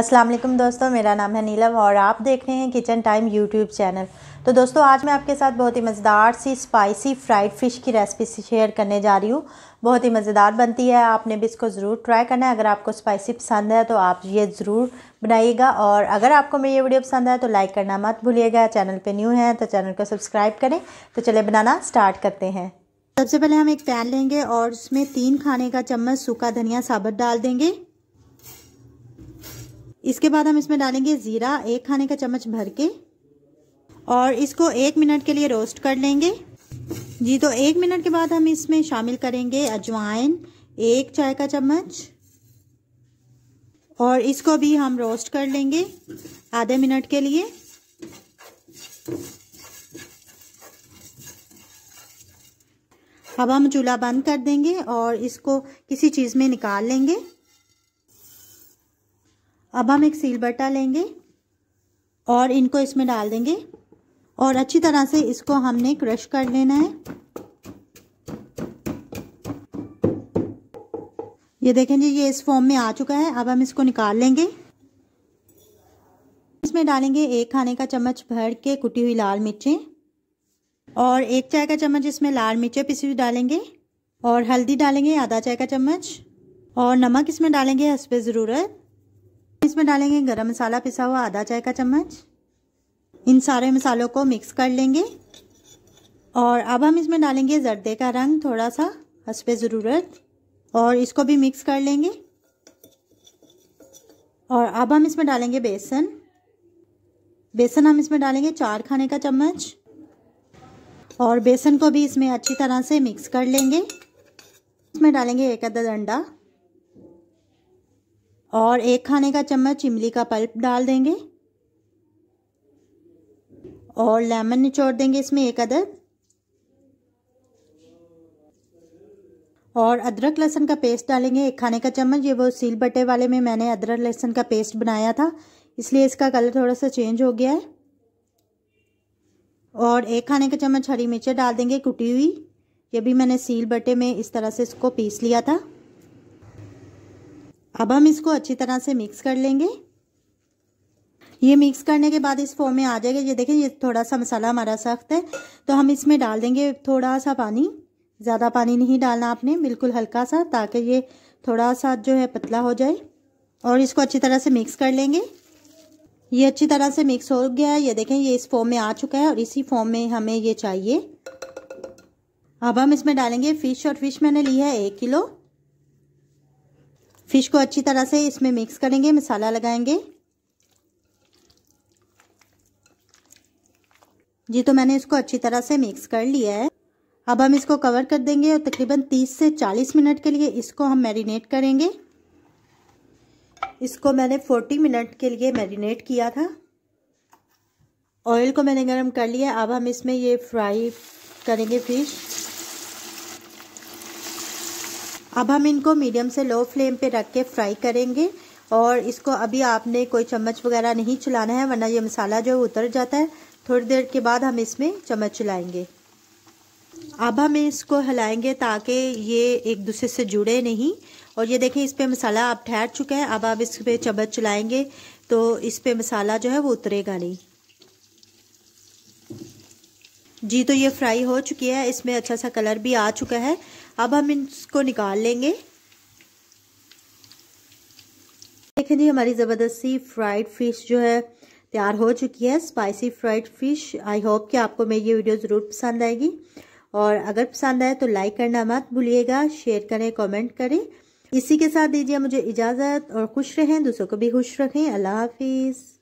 अस्सलाम वालेकुम दोस्तों मेरा नाम है नीलम और आप देख रहे हैं किचन टाइम यूट्यूब चैनल तो दोस्तों आज मैं आपके साथ बहुत ही मज़ेदार सी स्पाइसी फ्राइड फ़िश की रेसिपी शेयर करने जा रही हूँ बहुत ही मज़ेदार बनती है आपने भी इसको ज़रूर ट्राई करना है अगर आपको स्पाइसी पसंद है तो आप ये ज़रूर बनाइएगा और अगर आपको मेरी ये वीडियो पसंद आए तो लाइक करना मत भूलिएगा चैनल पर न्यू है तो चैनल को सब्सक्राइब करें तो चले बनाना स्टार्ट करते हैं सबसे पहले हम एक पैन लेंगे और उसमें तीन खाने का चम्मच सूखा धनिया साबुत डाल देंगे इसके बाद हम इसमें डालेंगे ज़ीरा एक खाने का चम्मच भर के और इसको एक मिनट के लिए रोस्ट कर लेंगे जी तो एक मिनट के बाद हम इसमें शामिल करेंगे अजवाइन एक चाय का चम्मच और इसको भी हम रोस्ट कर लेंगे आधे मिनट के लिए अब हम चूल्हा बंद कर देंगे और इसको किसी चीज़ में निकाल लेंगे अब हम एक सीलबट्टा लेंगे और इनको इसमें डाल देंगे और अच्छी तरह से इसको हमने क्रश कर लेना है ये देखें जी ये इस फॉर्म में आ चुका है अब हम इसको निकाल लेंगे इसमें डालेंगे एक खाने का चम्मच भर के कुटी हुई लाल मिर्चें और एक चाय का चम्मच इसमें लाल मिर्चें पिसी हुई डालेंगे और हल्दी डालेंगे आधा चाय का चम्मच और नमक इसमें डालेंगे हंस ज़रूरत इसमें डालेंगे गरम मसाला पिसा हुआ आधा चाय का चम्मच इन सारे मसालों को मिक्स कर लेंगे और अब हम इसमें डालेंगे जर्दे का रंग थोड़ा सा हंस ज़रूरत और इसको भी मिक्स कर लेंगे और अब हम इसमें डालेंगे बेसन बेसन हम इसमें डालेंगे चार खाने का चम्मच और बेसन को भी इसमें अच्छी तरह से मिक्स कर लेंगे इसमें डालेंगे एक अदद अंडा और एक खाने का चम्मच इमली का पल्प डाल देंगे और लेमन निचोड़ देंगे इसमें एक अदर और अदरक लहसन का पेस्ट डालेंगे एक खाने का चम्मच ये वो सील बटे वाले में मैंने अदरक लहसन का पेस्ट बनाया था इसलिए इसका कलर थोड़ा सा चेंज हो गया है और एक खाने का चम्मच हरी मिर्चें डाल देंगे कुटी हुई ये भी मैंने सील बटे में इस तरह से इसको पीस लिया था अब हम इसको अच्छी तरह से मिक्स कर लेंगे ये मिक्स करने के बाद इस फॉर्म में आ जाएगा ये देखें ये थोड़ा सा मसाला हमारा सख्त है तो हम इसमें डाल देंगे थोड़ा सा पानी ज़्यादा पानी नहीं डालना आपने बिल्कुल हल्का सा ताकि ये थोड़ा सा जो है पतला हो जाए और इसको अच्छी तरह से मिक्स कर लेंगे ये अच्छी तरह से मिक्स हो गया है ये देखें ये इस फॉर्म में आ चुका है और इसी फॉर्म में हमें ये चाहिए अब हम इसमें डालेंगे फ़िश और फिश मैंने ली है एक किलो फिश को अच्छी तरह से इसमें मिक्स करेंगे मसाला लगाएंगे जी तो मैंने इसको अच्छी तरह से मिक्स कर लिया है अब हम इसको कवर कर देंगे और तकरीबन 30 से 40 मिनट के लिए इसको हम मैरिनेट करेंगे इसको मैंने 40 मिनट के लिए मैरिनेट किया था ऑयल को मैंने गर्म कर लिया अब हम इसमें ये फ्राई करेंगे फिश अब हम इनको मीडियम से लो फ्लेम पे रख के फ्राई करेंगे और इसको अभी आपने कोई चम्मच वगैरह नहीं चलाना है वरना ये मसाला जो उतर जाता है थोड़ी देर के बाद हम इसमें चम्मच चलाएंगे अब हम इसको हिलाएंगे ताकि ये एक दूसरे से जुड़े नहीं और ये देखें इस पर मसाला आप ठहर चुके हैं अब आप इस पर चम्मच चलाएंगे तो इस पर मसाला जो है वो उतरेगा नहीं जी तो ये फ्राई हो चुकी है इसमें अच्छा सा कलर भी आ चुका है अब हम इसको निकाल लेंगे देखें जी हमारी ज़बरदस्ती फ्राइड फ़िश जो है तैयार हो चुकी है spicy fried fish I hope कि आपको मेरी ये वीडियो ज़रूर पसंद आएगी और अगर पसंद आए तो लाइक करना मत भूलिएगा शेयर करें कमेंट करें इसी के साथ दीजिए मुझे इजाज़त और खुश रहें दूसरों को भी खुश रखें अल्लाह हाफिज़